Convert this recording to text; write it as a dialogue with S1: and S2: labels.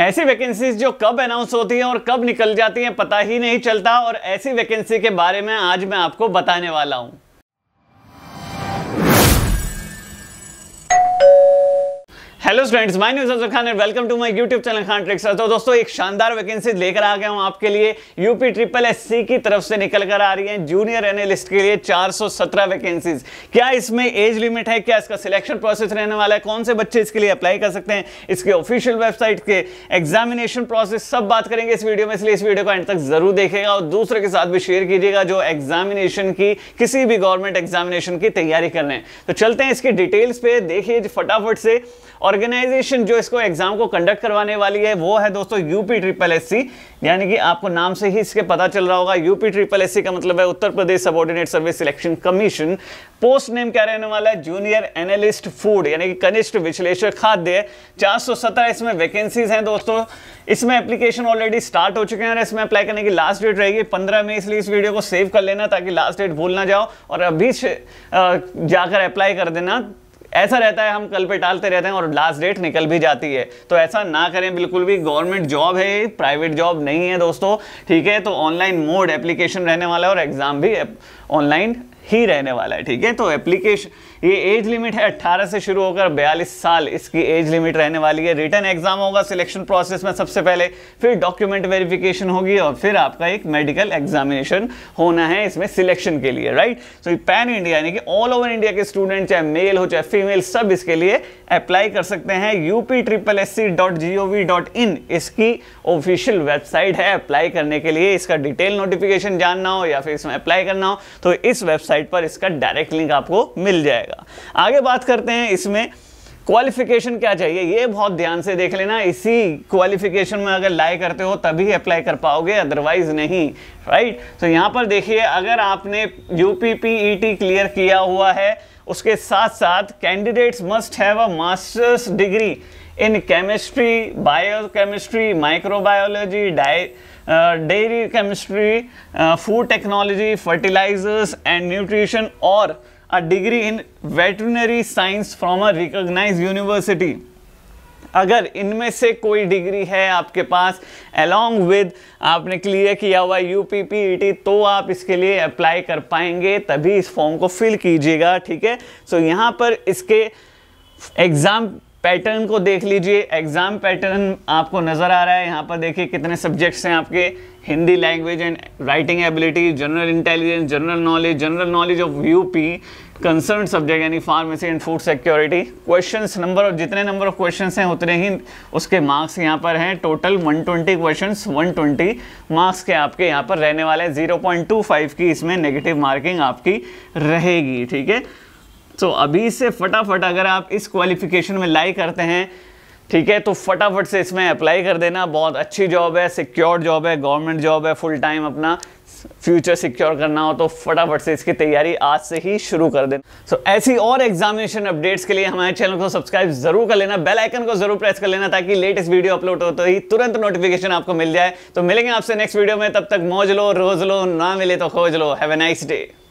S1: ऐसी वैकेंसीज जो कब अनाउंस होती हैं और कब निकल जाती हैं पता ही नहीं चलता और ऐसी वैकेंसी के बारे में आज मैं आपको बताने वाला हूँ hello students my name's Azhar Khan and welcome to my YouTube channel Khan Tricks तो दोस्तों एक शानदार वैकेंसी लेकर आ गया हूं आपके लिए यूपी ट्रिपल एस की तरफ से निकल कर आ रही है जूनियर एनालिस्ट के लिए 417 वैकेंसीज क्या इसमें एज लिमिट है क्या इसका सिलेक्शन प्रोसेस रहने वाला है कौन से बच्चे इसके लिए अप्लाई कर सकते हैं इसके ऑफिशियल वेबसाइट के एग्जामिनेशन प्रोसेस सब बात करेंगे इस वीडियो में इसलिए इस वीडियो को एंड तक जरूर देखेगा और दूसरे के साथ भी शेयर कीजिएगा जो एग्जामिनेशन की किसी भी गवर्नमेंट एग्जामिनेशन की तैयारी कर रहे हैं तो चलते हैं इसकी डिटेल्स पे देखिए फटाफट से और ऑर्गेनाइजेशन जो इसको एग्जाम को कंडक्ट करवाने वाली है वो है दोस्तों यूपी ट्रिपल एस यानी कि आपको नाम से ही इसके पता चल रहा होगा यूपी ट्रिपल एस का मतलब है Uttar Pradesh subordinate service selection commission post name क्या रहने वाला है जूनियर एनालिस्ट फूड यानी कि कनिष्ठ विश्लेषक खाद्य चार इसमें वैकेंसीज हैं दोस्तों इसमें एप्लीकेशन ऑलरेडी स्टार्ट हो चुके हैं और इसमें अप्लाई करने की लास्ट डेट रहेगी पंद्रह मई इसलिए इस वीडियो को सेव कर लेना ताकि लास्ट डेट भूल ना जाओ और अभी जाकर अप्लाई कर देना ऐसा रहता है हम कल पे टालते रहते हैं और लास्ट डेट निकल भी जाती है तो ऐसा ना करें बिल्कुल भी गवर्नमेंट जॉब है प्राइवेट जॉब नहीं है दोस्तों ठीक है तो ऑनलाइन मोड एप्लीकेशन रहने वाला है और एग्जाम भी ऑनलाइन ही रहने वाला है ठीक है तो एप्लीकेशन ये एज लिमिट है 18 से शुरू होकर 42 साल इसकी एज लिमिट रहने वाली है रिटर्न एग्जाम होगा सिलेक्शन प्रोसेस में सबसे पहले फिर डॉक्यूमेंट वेरिफिकेशन होगी और फिर आपका एक मेडिकल एग्जामिनेशन होना है इसमें सिलेक्शन के लिए राइट सो पैन इंडिया यानी कि ऑल ओवर इंडिया के स्टूडेंट चाहे मेल हो चाहे फीमेल ईमेल सब इसके लिए अप्लाई कर सकते हैं UP triple S C dot G O V dot in इसकी ऑफिशियल वेबसाइट है अप्लाई करने के लिए इसका डिटेल नोटिफिकेशन जानना हो या फिर इसमें अप्लाई करना हो तो इस वेबसाइट पर इसका डायरेक्ट लिंक आपको मिल जाएगा आगे बात करते हैं इसमें क्वालिफिकेशन क्या चाहिए ये बहुत ध्यान से देख लेना इसी क्वालिफिकेशन में अगर लाई करते हो तभी अप्लाई कर पाओगे अदरवाइज नहीं राइट तो यहाँ पर देखिए अगर आपने यू पी क्लियर किया हुआ है उसके साथ साथ candidates must have a master's degree in chemistry biochemistry microbiology डाई dairy chemistry food technology fertilisers and nutrition और a degree in veterinary science from a recognized university अगर इनमें से कोई डिग्री है आपके पास अलॉन्ग विद आपने क्लियर किया हुआ U P P E T तो आप इसके लिए अप्लाई कर पाएंगे तभी इस फॉर्म को फिल कीजिएगा ठीक है सो so, यहाँ पर इसके एग्ज़ाम पैटर्न को देख लीजिए एग्ज़ाम पैटर्न आपको नज़र आ रहा है यहाँ पर देखिए कितने सब्जेक्ट्स हैं आपके Hindi language and writing ability general intelligence general knowledge general knowledge of UP concern subject यानी pharmacy and food security questions number of जितने नंबर ऑफ क्वेश्चंस हैं उतने ही उसके मार्क्स यहाँ पर हैं टोटल 120 क्वेश्चंस ट्वेंटी मार्क्स के आपके यहाँ पर रहने वाले फाइव की इसमें नेगेटिव मार्किंग आपकी रहेगी ठीक है तो अभी से फटाफट अगर आप इस क्वालिफिकेशन में लाई करते हैं ठीक है तो फटाफट से इसमें अप्लाई कर देना बहुत अच्छी जॉब है सिक्योर जॉब है गवर्नमेंट जॉब है फुल टाइम अपना फ्यूचर सिक्योर करना हो तो फटाफट से इसकी तैयारी आज से ही शुरू कर देना सो so, ऐसी और एग्जामिनेशन अपडेट्स के लिए हमारे चैनल को सब्सक्राइब जरूर कर लेना बेल आइकन को जरूर प्रेस कर लेना ताकि लेटेस्ट वीडियो अपलोड हो तो ही तुरंत नोटिफिकेशन आपको मिल जाए तो मिलेंगे आपसे नेक्स्ट वीडियो में तब तक मौज लो रोज लो ना मिले तो खोज लो हैव ए नाइस डे